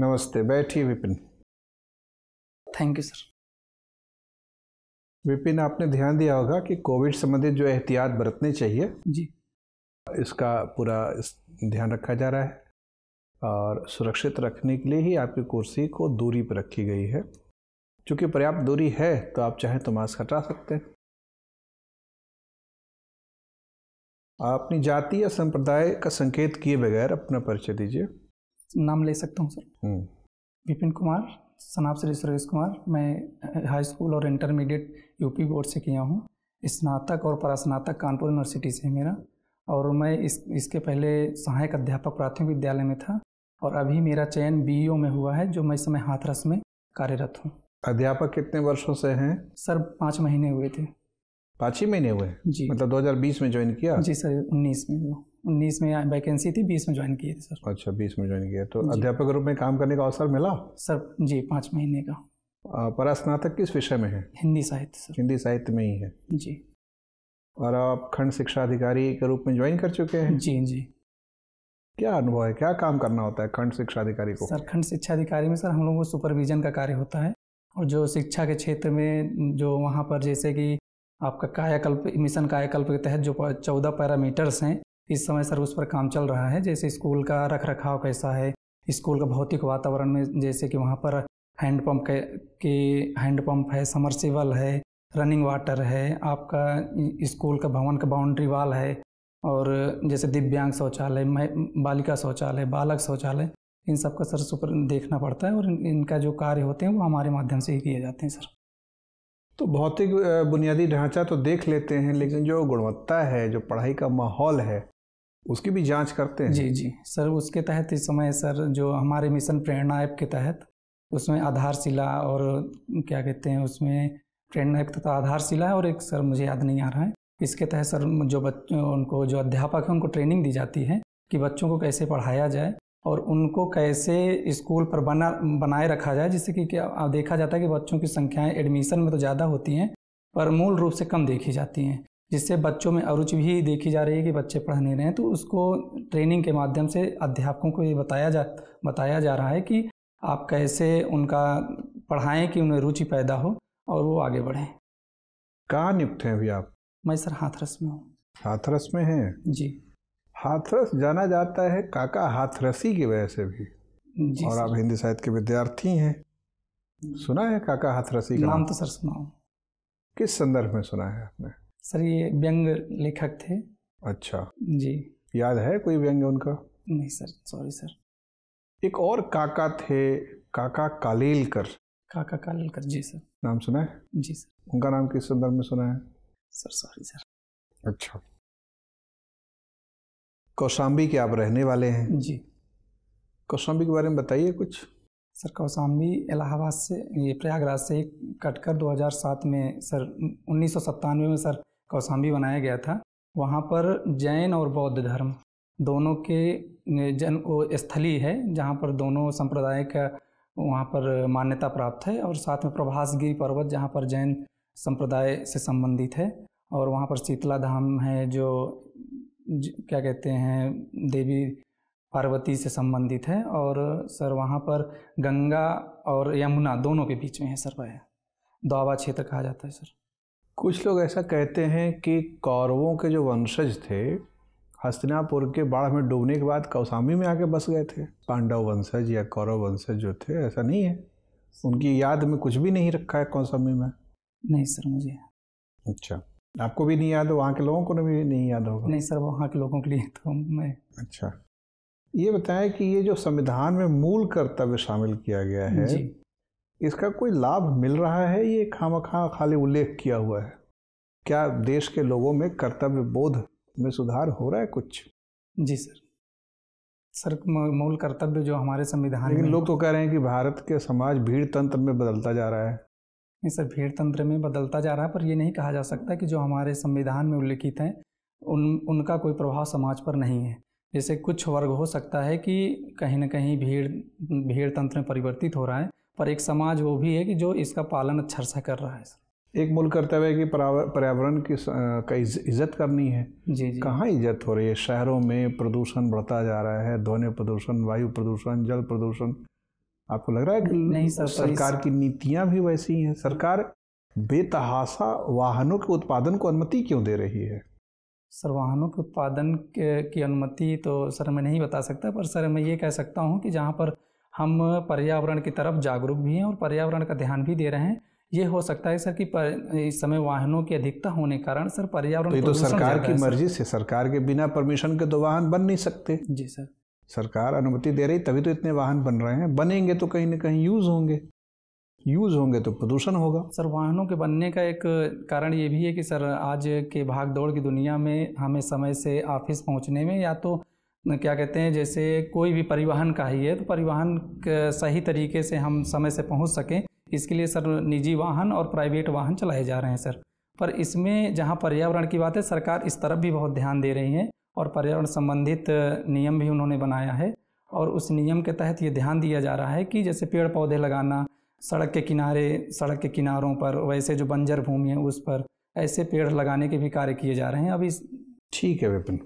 नमस्ते बैठिए Vipin thank you sir Vipin आपने ध्यान दिया होगा कि कोविड संबंधित जो एहतियात बरतनी चाहिए जी इसका पूरा इस ध्यान रखा जा रहा है और सुरक्षित रखने के लिए ही आपकी कुर्सी को दूरी पर रखी गई है चूँकि पर्याप्त दूरी है तो आप चाहें तो मास्क हटा सकते हैं आप अपनी जाति या संप्रदाय का संकेत किए बगैर अपना परिचय दीजिए नाम ले सकता हूँ सर हम्म। विपिन कुमार सनाब श्री सुरेश कुमार मैं हाई स्कूल और इंटरमीडिएट यूपी बोर्ड से किया हूँ स्नातक और परास्नातक कानपुर यूनिवर्सिटी से है मेरा और मैं इस इसके पहले सहायक अध्यापक प्राथमिक विद्यालय में था और अभी मेरा चयन बी e में हुआ है जो मैं इस समय हाथरस में कार्यरत हूँ अध्यापक कितने वर्षों से हैं सर पाँच महीने हुए थे पाँच ही महीने हुए जी मतलब 2020 में ज्वाइन किया जी सर 19 में जो उन्नीस में वैकेंसी थी बीस में ज्वाइन किए थे सर अच्छा बीस में ज्वाइन किया तो अध्यापक के रूप में काम करने का अवसर मिला सर जी पाँच महीने का पर स्नातक किस विषय में है हिंदी साहित्य सर हिंदी साहित्य में ही है जी और आप खंड शिक्षा अधिकारी के रूप में ज्वाइन कर चुके हैं जी जी क्या अनुभव है क्या काम करना होता है खंड शिक्षा अधिकारी को सर खंड शिक्षा अधिकारी में सर हम लोगों को सुपरविजन का कार्य होता है और जो शिक्षा के क्षेत्र में जो वहाँ पर जैसे कि आपका कायाकल्प मिशन कायाकल्प के तहत जो चौदह पैरामीटर्स हैं इस समय सर उस पर काम चल रहा है जैसे स्कूल का रख रखाव कैसा है स्कूल का भौतिक वातावरण में जैसे कि वहाँ पर हैंडपम्प के, के हैंडपम्प है समरसिबल है रनिंग वाटर है आपका स्कूल का भवन का बाउंड्री वाल है और जैसे दिव्यांग शौचालय बालिका शौचालय बालक शौचालय इन सब का सर सुपर देखना पड़ता है और इन, इनका जो कार्य होते हैं वो हमारे माध्यम से ही किए जाते हैं सर तो भौतिक बुनियादी ढांचा तो देख लेते हैं लेकिन जो गुणवत्ता है जो पढ़ाई का माहौल है उसकी भी जांच करते हैं जी जी सर उसके तहत इस समय सर जो हमारे मिशन प्रेरणा ऐप के तहत उसमें आधारशिला और क्या कहते हैं उसमें प्रेरणा ऐप तथा आधारशिला और एक सर मुझे याद नहीं आ रहा है इसके तहत सर जो बच्चों उनको जो अध्यापक हैं उनको ट्रेनिंग दी जाती है कि बच्चों को कैसे पढ़ाया जाए और उनको कैसे स्कूल पर बना बनाए रखा जाए जिससे कि क्या देखा जाता है कि बच्चों की संख्याएं एडमिशन में तो ज़्यादा होती हैं पर मूल रूप से कम देखी जाती हैं जिससे बच्चों में अरुचि भी देखी जा रही है कि बच्चे पढ़ नहीं रहे हैं तो उसको ट्रेनिंग के माध्यम से अध्यापकों को ये बताया जा बताया जा रहा है कि आप कैसे उनका पढ़ाएं कि उन्हें रुचि पैदा हो और वो आगे बढ़ें कहाँ नियुक्त हैं अभी आप मैं सर हाथरस में हूँ हाथरस में हैं जी हाथरस जाना जाता है काका हाथरसी की वजह से भी जी और आप हिंदी साहित्य के विद्यार्थी हैं सुना है काका हाथरसी का नाम तो सर सुना किस संदर्भ में सुना है आपने सर ये व्यंग लेखक थे अच्छा जी याद है कोई व्यंग उनका नहीं सर सॉरी सर एक और काका थे काका कालेलकर काका कालेलकर जी सर नाम सुना है जी सर उनका नाम किस संदर्भ में सुना है सर सॉरी सर अच्छा कौशाम्बी के आप रहने वाले हैं जी कौशाम्बी के बारे में बताइए कुछ सर कौशाम्बी इलाहाबाद से ये प्रयागराज से कटकर 2007 में सर उन्नीस में सर कौसाम्बी बनाया गया था वहाँ पर जैन और बौद्ध धर्म दोनों के जन स्थली है जहाँ पर दोनों संप्रदाय का वहाँ पर मान्यता प्राप्त है और साथ में प्रभासगिरी पर्वत जहाँ पर जैन संप्रदाय से संबंधित है और वहाँ पर शीतला धाम है जो क्या कहते हैं देवी पार्वती से संबंधित है और सर वहाँ पर गंगा और यमुना दोनों के बीच में है सर वह दोआबा क्षेत्र कहा जाता है सर कुछ लोग ऐसा कहते हैं कि कौरवों के जो वंशज थे हस्तिनापुर के बाढ़ में डूबने के बाद कौसामी में आके बस गए थे पांडव वंशज या कौरव वंशज जो थे ऐसा नहीं है उनकी याद में कुछ भी नहीं रखा है कौसामी में नहीं सर मुझे अच्छा आपको भी नहीं याद वहाँ के लोगों को भी नहीं याद होगा नहीं सर वहाँ के लोगों के लिए तो मैं अच्छा ये बताएं कि ये जो संविधान में मूल कर्तव्य शामिल किया गया है इसका कोई लाभ मिल रहा है ये खाम खा खाली उल्लेख किया हुआ है क्या देश के लोगों में कर्तव्य बोध में सुधार हो रहा है कुछ जी सर सर मूल कर्तव्य जो हमारे संविधान लेकिन लोग तो कह रहे हैं कि भारत के समाज भीड़ तंत्र में बदलता जा रहा है नहीं सर भीड़ तंत्र में बदलता जा रहा है पर यह नहीं कहा जा सकता कि जो हमारे संविधान में उल्लेखित हैं उन उनका कोई प्रभाव समाज पर नहीं है जैसे कुछ वर्ग हो सकता है कि कहीं ना कहीं भीड़ भीड़ तंत्र में परिवर्तित हो रहा है पर एक समाज वो भी है कि जो इसका पालन अच्छा सा कर रहा है एक मूल कर्तव्य है कि पर्यावरण की का इज्जत करनी है जी जी कहाँ इज्जत हो रही है शहरों में प्रदूषण बढ़ता जा रहा है ध्वनि प्रदूषण वायु प्रदूषण जल प्रदूषण आपको लग रहा है कि नहीं सर तो सरकार की नीतियाँ भी वैसी हैं सरकार बेतहासा वाहनों के उत्पादन को अनुमति क्यों दे रही है सर वाहनों के उत्पादन की अनुमति तो सर मैं नहीं बता सकता पर सर मैं ये कह सकता हूँ कि जहाँ पर हम पर्यावरण की तरफ जागरूक भी हैं और पर्यावरण का ध्यान भी दे रहे हैं ये हो सकता है सर कि पर, इस समय वाहनों की अधिकता होने के कारण सर पर्यावरण तो तो सरकार की मर्जी से सरकार के बिना परमिशन के तो वाहन बन नहीं सकते जी सर सरकार अनुमति दे रही तभी तो इतने वाहन बन रहे हैं बनेंगे तो कहीं ना कहीं यूज होंगे यूज होंगे तो प्रदूषण होगा सर वाहनों के बनने का एक कारण ये भी है कि सर आज के भाग दौड़ की दुनिया में हमें समय से ऑफिस पहुंचने में या तो क्या कहते हैं जैसे कोई भी परिवहन का ही है तो परिवहन सही तरीके से हम समय से पहुंच सकें इसके लिए सर निजी वाहन और प्राइवेट वाहन चलाए जा रहे हैं सर पर इसमें जहां पर्यावरण की बात है सरकार इस तरफ भी बहुत ध्यान दे रही है और पर्यावरण संबंधित नियम भी उन्होंने बनाया है और उस नियम के तहत ये ध्यान दिया जा रहा है कि जैसे पेड़ पौधे लगाना सड़क के किनारे सड़क के किनारों पर वैसे जो बंजर भूमि है उस पर ऐसे पेड़ लगाने के भी कार्य किए जा रहे हैं अभी ठीक है विपिन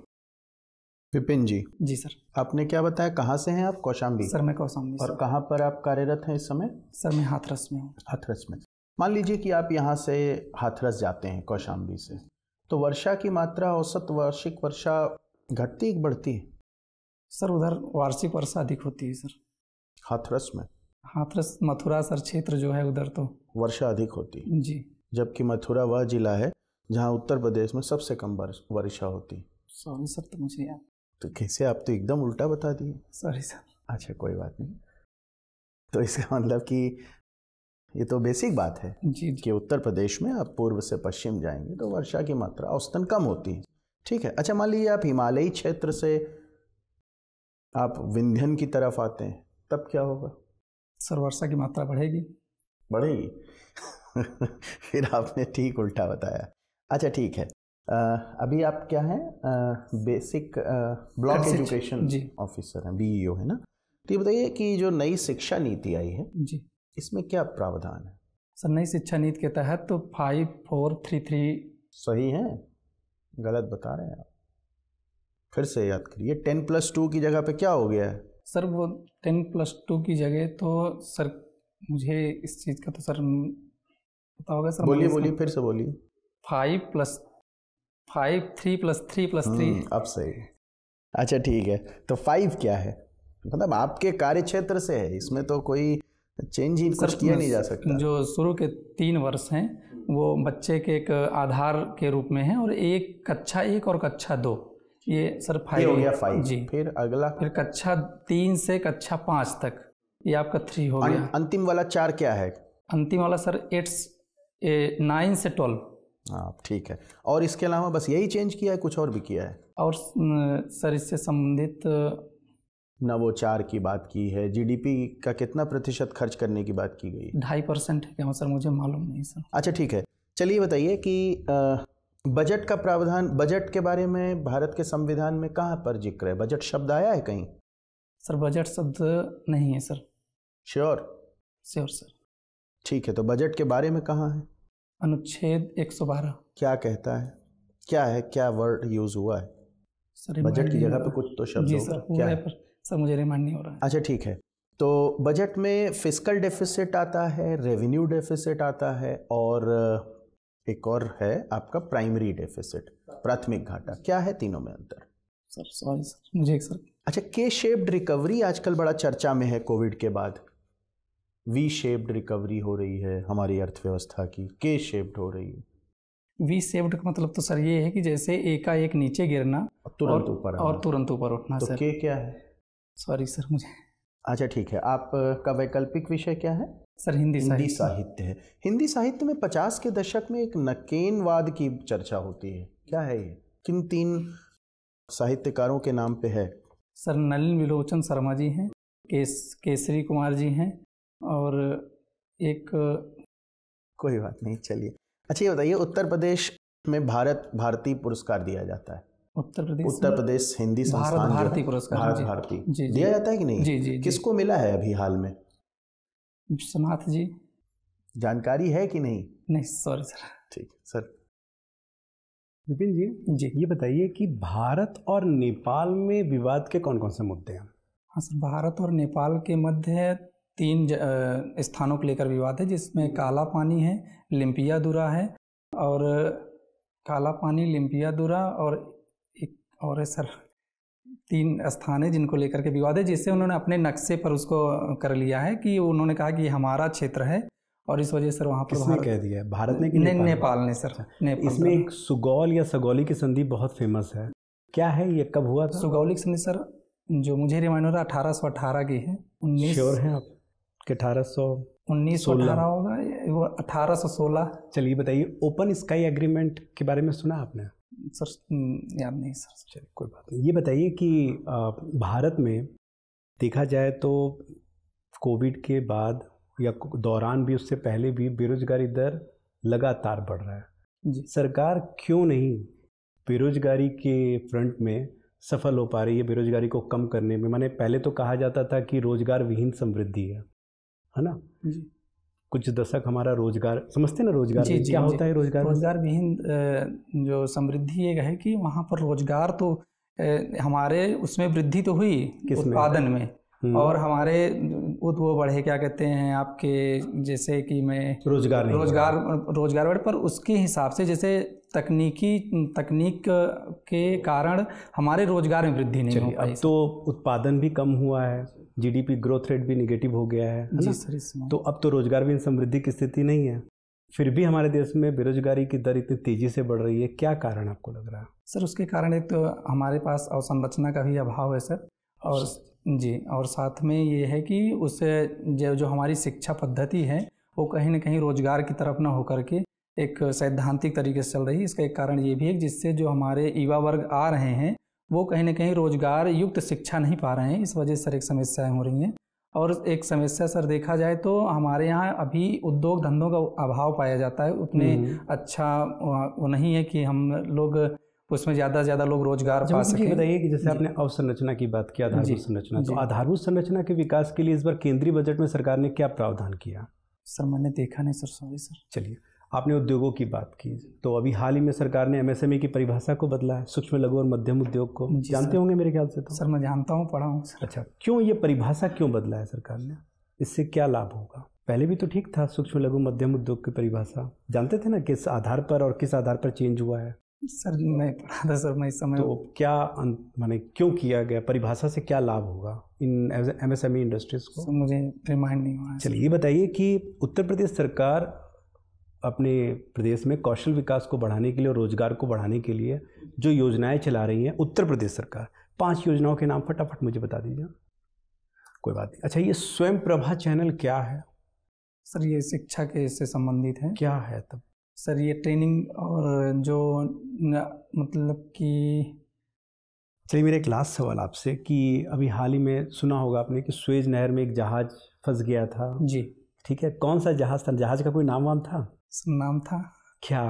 विपिन जी जी सर आपने क्या बताया कहाँ से हैं आप कौशाम्बी सर मैं कौशाम्बी और कहाँ पर आप कार्यरत हैं इस समय सर मैं हाथरस में हूँ हाथरस में मान लीजिए कि आप यहाँ से हाथरस जाते हैं कौशाम्बी से तो वर्षा की मात्रा औसत वार्षिक वर्षा घटती बढ़ती है सर उधर वार्षिक वर्षा अधिक होती है सर हाथरस में हाथरस मथुरा सर क्षेत्र जो है उधर तो वर्षा अधिक होती है जी जबकि मथुरा वह जिला है जहाँ उत्तर प्रदेश में सबसे कम वर्षा होती है सॉरी सर तो मुझे याद तो कैसे आप तो एकदम उल्टा बता दिए सॉरी सर अच्छा कोई बात नहीं तो इसका मतलब कि ये तो बेसिक बात है जी, जी कि उत्तर प्रदेश में आप पूर्व से पश्चिम जाएंगे तो वर्षा की मात्रा औसतन कम होती है ठीक है अच्छा मान लीजिए आप हिमालयी क्षेत्र से आप विंध्यन की तरफ आते हैं तब क्या होगा सर वर्षा की मात्रा बढ़ेगी बढ़ेगी फिर आपने ठीक उल्टा बताया अच्छा ठीक है अभी आप क्या है बेसिक ब्लॉक एजुकेशन ऑफिसर हैं बीईओ है e ना तो ये बताइए कि जो नई शिक्षा नीति आई है जी इसमें क्या प्रावधान है सर नई शिक्षा नीति के तहत तो फाइव फोर थ्री थ्री सही है गलत बता रहे हैं आप फिर से याद करिए टेन प्लस टू की जगह पे क्या हो गया है सर वो टेन प्लस टू की जगह तो सर मुझे इस चीज़ का तो सर पता होगा सर बोलिए बोलिए फिर से बोलिए five plus five three plus three plus three हम्म, अब सही अच्छा ठीक है तो फाइव क्या है मतलब आपके कार्य क्षेत्र से है इसमें तो कोई चेंज ही कुछ किया नहीं जा सकता जो शुरू के तीन वर्ष हैं वो बच्चे के एक आधार के रूप में है और एक कक्षा एक और कक्षा दो ये सर फाइव हो गया फाइव जी फिर अगला फिर कक्षा तीन से कक्षा पाँच तक ये आपका थ्री हो अं- गया अंतिम वाला चार क्या है अंतिम वाला सर एट्स नाइन से ट्वेल्व हाँ ठीक है और इसके अलावा बस यही चेंज किया है कुछ और भी किया है और सर इससे संबंधित नवोचार की बात की है जीडीपी का कितना प्रतिशत खर्च करने की बात की गई ढाई परसेंट है क्या हाँ, सर मुझे मालूम नहीं सर अच्छा ठीक है चलिए बताइए कि बजट का प्रावधान बजट के बारे में भारत के संविधान में कहाँ पर जिक्र है बजट शब्द आया है कहीं सर बजट शब्द नहीं है सर श्योर श्योर सर ठीक है तो बजट के बारे में कहाँ है अनुच्छेद 112 क्या कहता है क्या है क्या वर्ड यूज हुआ है सर बजट की जगह पे कुछ तो शब्द जी सर क्या है पर सर मुझे रिमांड नहीं हो रहा अच्छा ठीक है तो बजट में फिजिकल डेफिसिट आता है रेवेन्यू डेफिसिट आता है और एक और है आपका प्राइमरी डेफिसिट प्राथमिक घाटा क्या है तीनों में अंतर सर सॉरी सर मुझे एक सर अच्छा के शेप्ड रिकवरी आजकल बड़ा चर्चा में है कोविड के बाद वी शेप्ड रिकवरी हो रही है हमारी अर्थव्यवस्था की के शेप्ड हो रही है वी शेप्ड का मतलब तो सर ये है कि जैसे एकाएक नीचे गिरना तुरंत ऊपर और तुरंत ऊपर उठना तो सर के क्या है सॉरी सर मुझे अच्छा ठीक है आपका वैकल्पिक विषय क्या है सर हिंदी हिंदी साहित्य है हिंदी साहित्य में पचास के दशक में एक नकेनवाद की चर्चा होती है क्या है ये किन तीन साहित्यकारों के नाम पे है सर नलिन विलोचन शर्मा जी हैं केस केसरी कुमार जी हैं और एक कोई बात नहीं चलिए अच्छा ये बताइए उत्तर प्रदेश में भारत भारती पुरस्कार दिया जाता है उत्तर प्रदेश उत्तर प्रदेश हिंदी संस्थान भारत भारती पुरस्कार भारत भारती जी, जी, दिया जाता है कि नहीं जी जी किसको मिला है अभी हाल में विश्वनाथ जी जानकारी है कि नहीं नहीं सॉरी सर ठीक है सर विपिन जी जी ये बताइए कि भारत और नेपाल में विवाद के कौन कौन से मुद्दे हैं हाँ सर भारत और नेपाल के मध्य तीन स्थानों को लेकर विवाद है जिसमें काला पानी है लिम्पिया दुरा है और काला पानी लिम्पिया दुरा और एक और है सर तीन स्थान है जिनको लेकर के विवाद है जिससे उन्होंने अपने नक्शे पर उसको कर लिया है कि उन्होंने कहा कि हमारा क्षेत्र है और इस वजह से वहाँ पर किसने कह दिया भारत ने कि ने, नेपाल, नेपाल ने सर अच्छा, नेपाल इसमें एक सुगौल या सगौली की संधि बहुत फेमस है क्या है ये कब हुआ था सुगौली संधि सर जो मुझे रिमाइंड हो रहा अठारह सौ अठारह की है उन्नीस श्योर आप अठारह सौ उन्नीस सोलह होगा वो अठारह सौ सोलह चलिए बताइए ओपन स्काई एग्रीमेंट के बारे में सुना आपने सर याद नहीं सर चलिए कोई बात नहीं ये बताइए कि भारत में देखा जाए तो कोविड के बाद या दौरान भी उससे पहले भी बेरोजगारी दर लगातार बढ़ रहा है जी सरकार क्यों नहीं बेरोजगारी के फ्रंट में सफल हो पा रही है बेरोजगारी को कम करने में मैंने पहले तो कहा जाता था कि रोजगार विहीन समृद्धि है है ना कुछ दशक हमारा रोजगार समझते ना रोजगार जी, जी, क्या जी, होता है रोजगार रोजगार विहीन जो समृद्धि ये है कि वहाँ पर रोजगार तो हमारे उसमें वृद्धि तो हुई उत्पादन में हम्म। और हमारे उद वो बढ़े क्या कहते हैं आपके जैसे कि मैं रोजगार रोजगार रोजगार बढ़े पर उसके हिसाब से जैसे तकनीकी तकनीक के कारण हमारे रोजगार में वृद्धि नहीं हुई तो उत्पादन भी कम हुआ है जीडीपी ग्रोथ रेट भी निगेटिव हो गया है जी सर तो अब तो रोजगार भी समृद्धि की स्थिति नहीं है फिर भी हमारे देश में बेरोजगारी की दर इतनी तेजी से बढ़ रही है क्या कारण आपको लग रहा है सर उसके कारण एक तो हमारे पास अवसंरचना का भी अभाव है सर और जी और साथ में ये है कि उससे जो जो हमारी शिक्षा पद्धति है वो कहीं ना कहीं रोजगार की तरफ ना होकर के एक सैद्धांतिक तरीके से चल रही है इसका एक कारण ये भी है जिससे जो हमारे युवा वर्ग आ रहे हैं वो कहीं ना कहीं रोजगार युक्त शिक्षा नहीं पा रहे हैं इस वजह से सर एक समस्याएँ हो रही हैं और एक समस्या सर देखा जाए तो हमारे यहाँ अभी उद्योग धंधों का अभाव पाया जाता है उतने हम्म। अच्छा वो नहीं है कि हम लोग उसमें ज़्यादा से ज़्यादा लोग रोजगार पा सके बताइए कि जैसे आपने अवसंरचना की बात की आधारभूत संरचना तो आधारभूत संरचना के विकास के लिए इस बार केंद्रीय बजट में सरकार ने क्या प्रावधान किया सर मैंने देखा नहीं सर सॉरी सर चलिए आपने उद्योगों की बात की तो अभी हाल ही में सरकार ने एमएसएमई e की परिभाषा को बदला है सूक्ष्म लघु और मध्यम उद्योग को जानते होंगे मेरे ख्याल से तो सर मैं जानता हूँ पढ़ा हूँ अच्छा क्यों ये परिभाषा क्यों बदला है सरकार ने इससे क्या लाभ होगा पहले भी तो ठीक था सूक्ष्म लघु मध्यम उद्योग की परिभाषा जानते थे ना किस आधार पर और किस आधार पर चेंज हुआ है सर मैं पढ़ा था सर मैं इस समय तो क्या माने क्यों किया गया परिभाषा से क्या लाभ होगा इन M S M E industries को सर मुझे रिमाइंड नहीं हुआ चलिए ये बताइए कि उत्तर प्रदेश सरकार अपने प्रदेश में कौशल विकास को बढ़ाने के लिए और रोजगार को बढ़ाने के लिए जो योजनाएं चला रही हैं उत्तर प्रदेश सरकार पांच योजनाओं के नाम फटाफट मुझे बता दीजिए कोई बात नहीं अच्छा ये स्वयं प्रभा चैनल क्या है सर ये शिक्षा के इससे संबंधित है क्या है तब सर ये ट्रेनिंग और जो मतलब कि चलिए मेरा एक लास्ट सवाल आपसे कि अभी हाल ही में सुना होगा आपने कि स्वेज नहर में एक जहाज फंस गया था जी ठीक है कौन सा जहाज था जहाज का कोई नाम वाम था नाम था क्या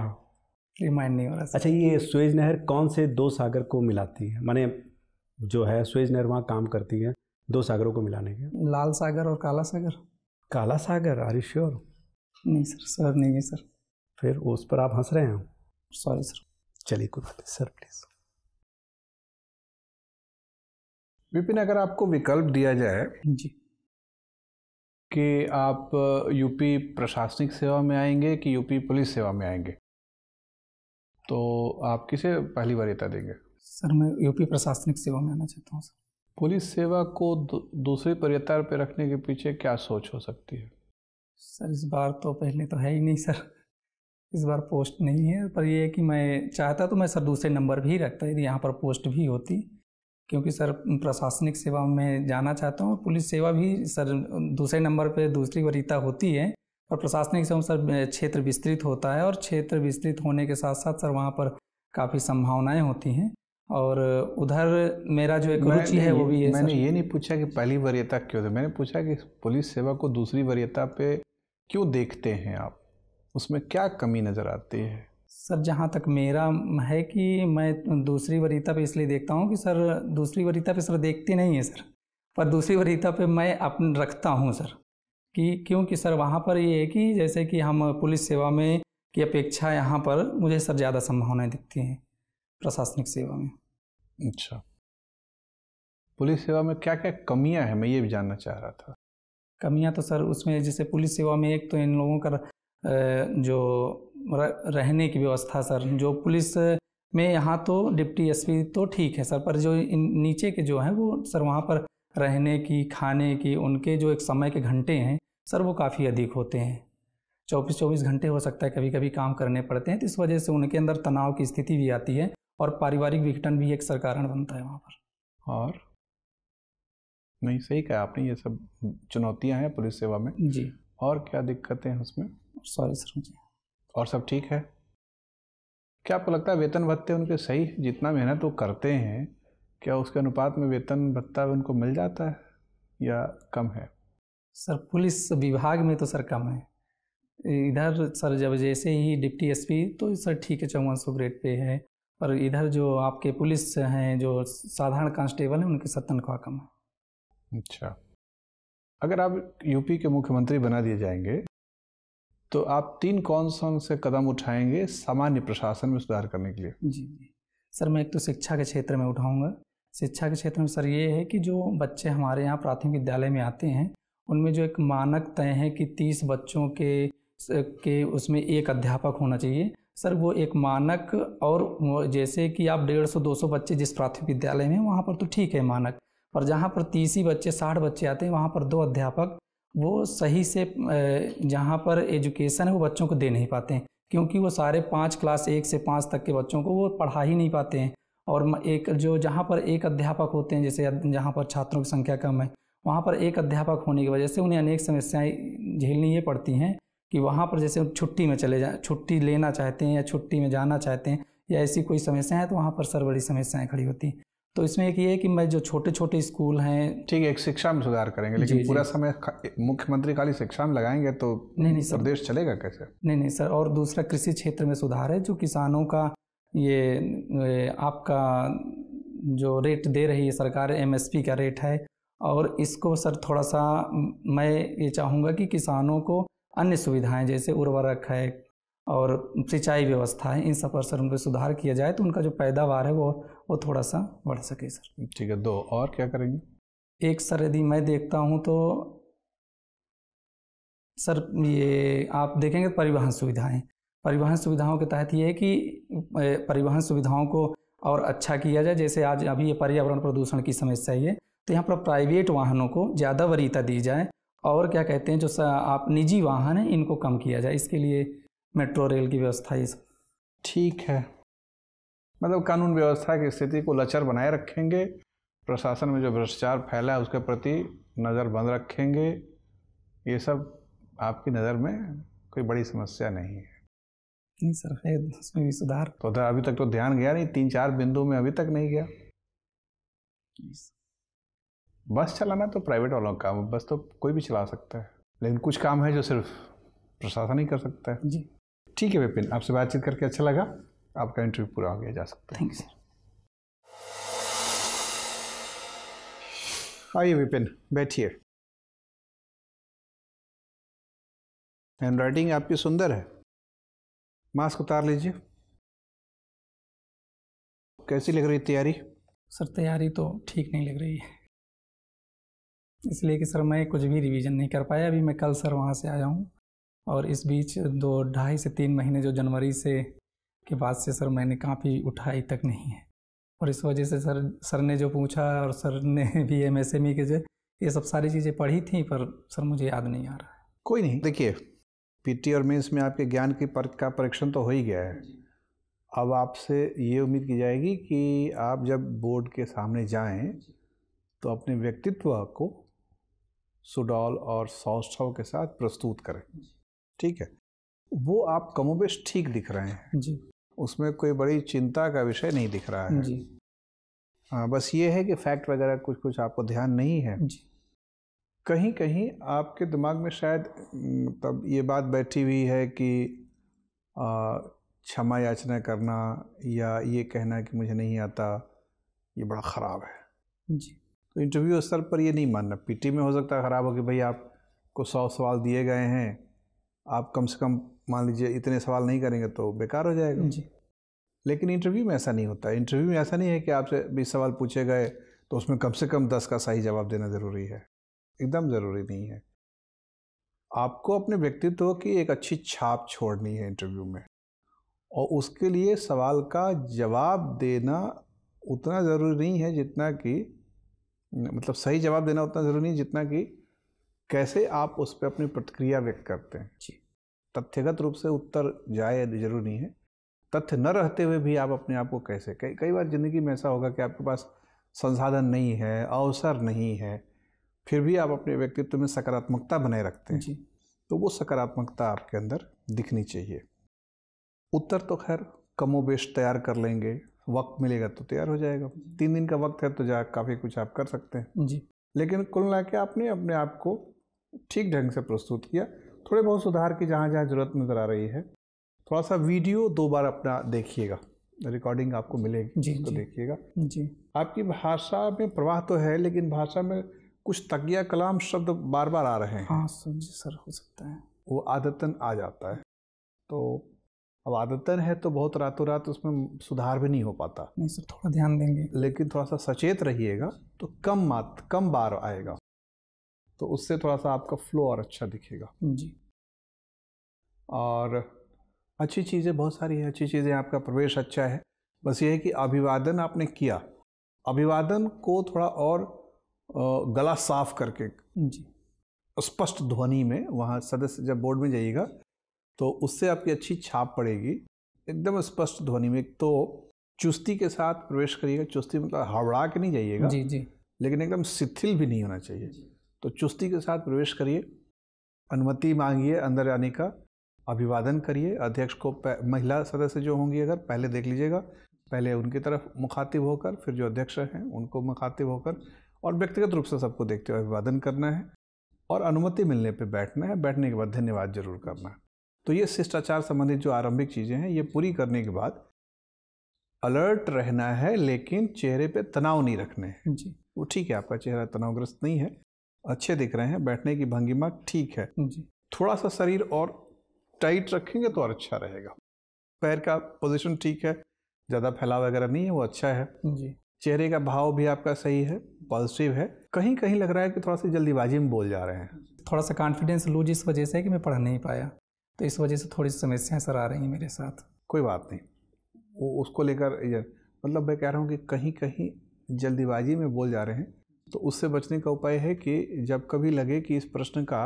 रिमाइंड नहीं हो रहा अच्छा ये स्वेज नहर कौन से दो सागर को मिलाती है माने जो है स्वेज नहर वहाँ काम करती है दो सागरों को मिलाने के लाल सागर और काला सागर काला सागर आर श्योर नहीं सर सर नहीं है सर फिर उस पर आप हंस रहे हैं सॉरी सर चलिए कोई बात नहीं सर प्लीज़ विपिन अगर आपको विकल्प दिया जाए जी कि आप यूपी प्रशासनिक सेवा में आएंगे कि यूपी पुलिस सेवा में आएंगे तो आप किसे पहली वरीयता देंगे सर मैं यूपी प्रशासनिक सेवा में आना चाहता हूँ सर पुलिस सेवा को दूसरी वरीयता पर रखने के पीछे क्या सोच हो सकती है सर इस बार तो पहले तो है ही नहीं सर इस बार पोस्ट नहीं है पर यह है कि मैं चाहता तो मैं सर दूसरे नंबर भी रखता यदि यहाँ पर पोस्ट भी होती क्योंकि सर प्रशासनिक सेवा में जाना चाहता हूँ पुलिस सेवा भी सर दूसरे नंबर पर दूसरी वरीता होती है और प्रशासनिक सेवा सर क्षेत्र विस्तृत होता है और क्षेत्र विस्तृत होने के साथ साथ सर वहाँ पर काफ़ी संभावनाएँ होती हैं और उधर मेरा जो एक रुचि है वो भी है मैंने ये नहीं पूछा कि पहली वरीयता क्यों थे मैंने पूछा कि पुलिस सेवा को दूसरी वरीयता पे क्यों देखते हैं आप उसमें क्या कमी नज़र आती है सर जहाँ तक मेरा है कि मैं दूसरी वरीता पे इसलिए देखता हूँ कि सर दूसरी वरीता पे सर देखते नहीं है सर पर दूसरी वरीता पे मैं अपन रखता हूँ सर कि क्योंकि सर वहाँ पर ये है कि जैसे कि हम पुलिस सेवा में की अपेक्षा यहाँ पर मुझे सर ज़्यादा संभावनाएं दिखती हैं प्रशासनिक सेवा में अच्छा पुलिस सेवा में क्या क्या कमियाँ हैं मैं ये भी जानना चाह रहा था कमियाँ तो सर उसमें जैसे पुलिस सेवा में एक तो इन लोगों का जो रहने की व्यवस्था सर जो पुलिस में यहाँ तो डिप्टी एसपी तो ठीक है सर पर जो इन नीचे के जो हैं वो सर वहाँ पर रहने की खाने की उनके जो एक समय के घंटे हैं सर वो काफ़ी अधिक होते हैं चौबीस चौबीस घंटे हो सकता है कभी कभी काम करने पड़ते हैं तो इस वजह से उनके अंदर तनाव की स्थिति भी आती है और पारिवारिक विघटन भी एक सर बनता है वहाँ पर और नहीं सही कहा आपने ये सब चुनौतियाँ हैं पुलिस सेवा में जी और क्या दिक्कतें हैं उसमें सॉरी सर मुझे और सब ठीक है क्या आपको लगता है वेतन भत्ते उनके सही जितना मेहनत वो करते हैं क्या उसके अनुपात में वेतन भत्ता उनको मिल जाता है या कम है सर पुलिस विभाग में तो सर कम है इधर सर जब जैसे ही डिप्टी एसपी तो सर ठीक है चौवन सौ ग्रेड पे है और इधर जो आपके पुलिस हैं जो साधारण कांस्टेबल हैं उनकी सर तनख्वाह कम है अच्छा अगर आप यूपी के मुख्यमंत्री बना दिए जाएंगे तो आप तीन कौन सा से कदम उठाएंगे सामान्य प्रशासन में सुधार करने के लिए जी जी सर मैं एक तो शिक्षा के क्षेत्र में उठाऊंगा शिक्षा के क्षेत्र में सर ये है कि जो बच्चे हमारे यहाँ प्राथमिक विद्यालय में आते हैं उनमें जो एक मानक तय है कि तीस बच्चों के के उसमें एक अध्यापक होना चाहिए सर वो एक मानक और जैसे कि आप डेढ़ सौ दो सौ बच्चे जिस प्राथमिक विद्यालय में वहाँ पर तो ठीक है मानक पर जहाँ पर तीस ही बच्चे साठ बच्चे आते हैं वहाँ पर दो अध्यापक वो सही से जहाँ पर एजुकेशन है वो बच्चों को दे नहीं पाते हैं क्योंकि वो सारे पाँच क्लास एक से पाँच तक के बच्चों को वो पढ़ा ही नहीं पाते हैं और एक जो जहाँ पर एक अध्यापक होते हैं जैसे जहाँ पर छात्रों की संख्या कम है वहाँ पर एक अध्यापक होने की वजह से उन्हें अनेक समस्याएँ झेलनी ये पड़ती हैं कि वहाँ पर जैसे छुट्टी में चले जाए छुट्टी लेना चाहते हैं या छुट्टी में जाना चाहते हैं या ऐसी कोई समस्याएँ है तो वहाँ पर सर बड़ी समस्याएँ खड़ी होती हैं तो इसमें एक ये है कि मैं जो छोटे छोटे स्कूल हैं ठीक है एक शिक्षा में सुधार करेंगे लेकिन जी, पूरा जी। समय मुख्यमंत्री खाली शिक्षा में लगाएंगे तो नहीं नहीं सर प्रदेश चलेगा कैसे नहीं नहीं सर और दूसरा कृषि क्षेत्र में सुधार है जो किसानों का ये आपका जो रेट दे रही है सरकार एम का रेट है और इसको सर थोड़ा सा मैं ये चाहूँगा कि किसानों को अन्य सुविधाएं जैसे उर्वरक है और सिंचाई व्यवस्था है इन सब पर सर उनको सुधार किया जाए तो उनका जो पैदावार है वो वो थोड़ा सा बढ़ सके सर ठीक है दो और क्या करेंगे एक सर यदि मैं देखता हूँ तो सर ये आप देखेंगे परिवहन सुविधाएं परिवहन सुविधाओं के तहत ये है कि परिवहन सुविधाओं को और अच्छा किया जाए जैसे आज अभी ये पर्यावरण प्रदूषण की समस्या है तो यहाँ पर प्राइवेट वाहनों को ज़्यादा वरीयता दी जाए और क्या कहते हैं जो आप निजी वाहन हैं इनको कम किया जाए इसके लिए मेट्रो रेल की व्यवस्था ये सब ठीक है मतलब कानून व्यवस्था की स्थिति को लचर बनाए रखेंगे प्रशासन में जो भ्रष्टाचार फैला है उसके प्रति नज़र बंद रखेंगे ये सब आपकी नज़र में कोई बड़ी समस्या नहीं है नहीं सर है उसमें भी सुधार तो उधर तो अभी तक तो ध्यान गया नहीं तीन चार बिंदु में अभी तक नहीं गया बस चलाना तो प्राइवेट वालों का काम बस तो कोई भी चला सकता है लेकिन कुछ काम है जो सिर्फ प्रशासन ही कर सकता है जी ठीक है विपिन आपसे बातचीत करके अच्छा लगा आपका इंटरव्यू पूरा हो गया जा सकता है थैंक सर आइए विपिन बैठिए हैंड राइटिंग आपकी सुंदर है मास्क उतार लीजिए कैसी लग रही तैयारी सर तैयारी तो ठीक नहीं लग रही है इसलिए कि सर मैं कुछ भी रिवीजन नहीं कर पाया अभी मैं कल सर वहाँ से आया हूँ और इस बीच दो ढाई से तीन महीने जो जनवरी से के बाद से सर मैंने काफ़ी उठाई तक नहीं है और इस वजह से सर सर ने जो पूछा और सर ने भी एम एस एम ई के जो ये सब सारी चीज़ें पढ़ी थी पर सर मुझे याद नहीं आ रहा है कोई नहीं देखिए पीटी और मेंस में आपके ज्ञान की पर, का परीक्षण तो हो ही गया है अब आपसे ये उम्मीद की जाएगी कि आप जब बोर्ड के सामने जाएं तो अपने व्यक्तित्व को सुडौल और सौष्ठव के साथ प्रस्तुत करें ठीक है वो आप कमोबेश ठीक दिख रहे हैं जी उसमें कोई बड़ी चिंता का विषय नहीं दिख रहा है जी हाँ बस ये है कि फैक्ट वगैरह कुछ कुछ आपको ध्यान नहीं है जी कहीं कहीं आपके दिमाग में शायद तब ये बात बैठी हुई है कि क्षमा याचना करना या ये कहना कि मुझे नहीं आता ये बड़ा ख़राब है जी तो इंटरव्यू स्तर पर ये नहीं मानना पीटी में हो सकता है ख़राब हो कि भाई आपको सौ सवाल दिए गए हैं आप कम से कम मान लीजिए इतने सवाल नहीं करेंगे तो बेकार हो जाएगा जी लेकिन इंटरव्यू में ऐसा नहीं होता इंटरव्यू में ऐसा नहीं है कि आपसे बीस सवाल पूछे गए तो उसमें कम से कम दस का सही जवाब देना ज़रूरी है एकदम ज़रूरी नहीं है आपको अपने व्यक्तित्व की एक अच्छी छाप छोड़नी है इंटरव्यू में और उसके लिए सवाल का जवाब देना उतना ज़रूरी नहीं है जितना कि मतलब सही जवाब देना उतना ज़रूरी नहीं जितना कि कैसे आप उस पर अपनी प्रतिक्रिया व्यक्त करते हैं जी तथ्यगत रूप से उत्तर जाए जरूरी नहीं है तथ्य न रहते हुए भी आप अपने आप को कैसे कई कई बार ज़िंदगी में ऐसा होगा कि आपके पास संसाधन नहीं है अवसर नहीं है फिर भी आप अपने व्यक्तित्व में सकारात्मकता बनाए रखते हैं जी तो वो सकारात्मकता आपके अंदर दिखनी चाहिए उत्तर तो खैर कमो तैयार कर लेंगे वक्त मिलेगा तो तैयार हो जाएगा तीन दिन का वक्त है तो जा काफ़ी कुछ आप कर सकते हैं जी लेकिन कुल मिला के आपने अपने आप को ठीक ढंग से प्रस्तुत किया थोड़े बहुत सुधार की जहाँ जहाँ ज़रूरत नज़र आ रही है थोड़ा सा वीडियो दो बार अपना देखिएगा रिकॉर्डिंग आपको मिलेगी जी तो देखिएगा जी आपकी भाषा में प्रवाह तो है लेकिन भाषा में कुछ तकिया कलाम शब्द बार बार आ रहे हैं हाँ सर जी सर हो सकता है वो आदतन आ जाता है तो अब आदतन है तो बहुत रातों रात उसमें सुधार भी नहीं हो पाता नहीं सर थोड़ा ध्यान देंगे लेकिन थोड़ा सा सचेत रहिएगा तो कम मात कम बार आएगा तो उससे थोड़ा सा आपका फ्लो और अच्छा दिखेगा जी और अच्छी चीज़ें बहुत सारी हैं अच्छी चीज़ें आपका प्रवेश अच्छा है बस ये है कि अभिवादन आपने किया अभिवादन को थोड़ा और गला साफ करके जी स्पष्ट ध्वनि में वहाँ सदस्य जब बोर्ड में जाइएगा तो उससे आपकी अच्छी छाप पड़ेगी एकदम स्पष्ट ध्वनि में तो चुस्ती के साथ प्रवेश करिएगा चुस्ती मतलब हवड़ा के नहीं जाइएगा जी जी लेकिन एकदम शिथिल भी नहीं होना चाहिए तो चुस्ती के साथ प्रवेश करिए अनुमति मांगिए अंदर आने का अभिवादन करिए अध्यक्ष को महिला सदस्य जो होंगी अगर पहले देख लीजिएगा पहले उनकी तरफ मुखातिब होकर फिर जो अध्यक्ष हैं उनको मुखातिब होकर और व्यक्तिगत रूप से सबको देखते हुए अभिवादन करना है और अनुमति मिलने पर बैठना है बैठने के बाद धन्यवाद जरूर करना है तो ये शिष्टाचार संबंधित जो आरंभिक चीज़ें हैं ये पूरी करने के बाद अलर्ट रहना है लेकिन चेहरे पे तनाव नहीं रखने हैं जी वो ठीक है आपका चेहरा तनावग्रस्त नहीं है अच्छे दिख रहे हैं बैठने की भंगिमा ठीक है थोड़ा सा शरीर और टाइट रखेंगे तो और अच्छा रहेगा पैर का पोजीशन ठीक है ज़्यादा फैलाव वगैरह नहीं है वो अच्छा है जी चेहरे का भाव भी आपका सही है पॉजिटिव है कहीं कहीं लग रहा है कि थोड़ा सा जल्दीबाजी में बोल जा रहे हैं थोड़ा सा कॉन्फिडेंस लूज इस वजह से है कि मैं पढ़ नहीं पाया तो इस वजह से थोड़ी सी समस्याएं सर आ रही हैं मेरे साथ कोई बात नहीं वो उसको लेकर मतलब मैं कह रहा हूँ कि कहीं कहीं जल्दीबाजी में बोल जा रहे हैं तो उससे बचने का उपाय है कि जब कभी लगे कि इस प्रश्न का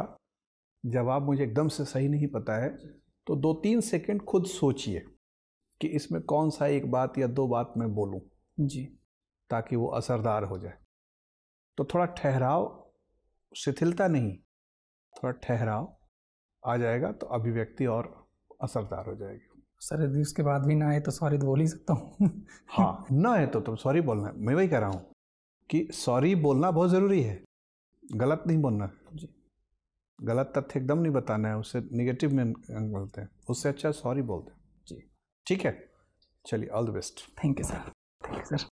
जवाब मुझे एकदम से सही नहीं पता है तो दो तीन सेकंड खुद सोचिए कि इसमें कौन सा एक बात या दो बात मैं बोलूं जी ताकि वो असरदार हो जाए तो थोड़ा ठहराव शिथिलता नहीं थोड़ा ठहराव आ जाएगा तो अभिव्यक्ति और असरदार हो जाएगी सर यदि उसके बाद भी ना आए तो सॉरी तो बोल ही सकता हूँ हाँ ना आए तो तुम सॉरी बोलना मैं वही कह रहा हूँ कि सॉरी बोलना बहुत ज़रूरी है गलत नहीं बोलना जी गलत तथ्य एकदम नहीं बताना है उससे निगेटिव में बोलते हैं उससे अच्छा सॉरी बोलते हैं जी ठीक है चलिए all the best thank you sir thank you sir